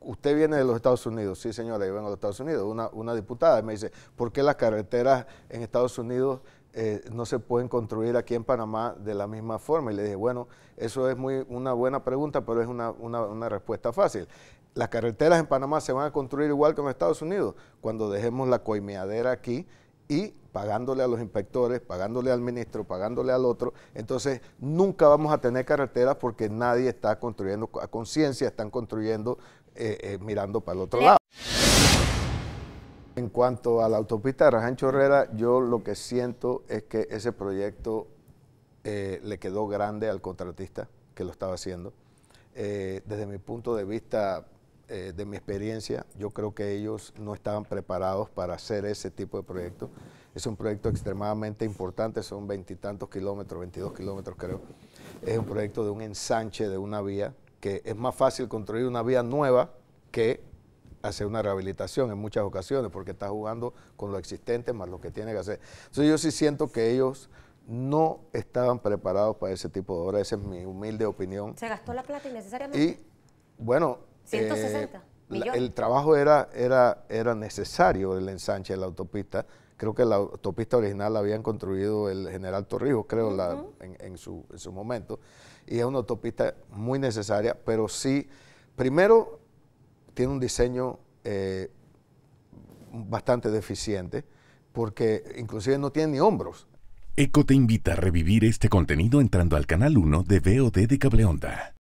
usted viene de los Estados Unidos, sí señora, yo vengo de los Estados Unidos, una, diputada me dice, ¿por qué las carreteras en Estados Unidos eh, no se pueden construir aquí en Panamá de la misma forma? Y le dije, bueno, eso es muy, una buena pregunta, pero es una, una respuesta fácil. Las carreteras en Panamá se van a construir igual que en Estados Unidos, cuando dejemos la coimeadera aquí y pagándole a los inspectores, pagándole al ministro, pagándole al otro. Entonces, nunca vamos a tener carreteras porque nadie está construyendo a conciencia, están construyendo eh, eh, mirando para el otro lado. En cuanto a la autopista de Raján Chorrera, yo lo que siento es que ese proyecto eh, le quedó grande al contratista que lo estaba haciendo. desde mi punto de vista, eh, de mi experiencia, yo creo que ellos no estaban preparados para hacer ese tipo de proyecto. Es un proyecto extremadamente importante, son veintitantos kilómetros, 22 kilómetros creo. Es un proyecto de un ensanche de una vía, que es más fácil construir una vía nueva que hacer una rehabilitación en muchas ocasiones, porque está jugando con lo existente más lo que tiene que hacer. Entonces yo sí siento que ellos no estaban preparados para ese tipo de obra, esa es mi humilde opinión. ¿Se gastó la plata innecesariamente? Y bueno, 160 eh, el trabajo era, era, era necesario, el ensanche de la autopista. Creo que la autopista original la habían construido el general Torrijos, creo, en, su, momento. Y es una autopista muy necesaria, pero sí, primero, tiene un diseño eh, bastante deficiente, porque inclusive no tiene ni hombros. ECO te invita a revivir este contenido entrando al canal 1 de VOD de Cableonda.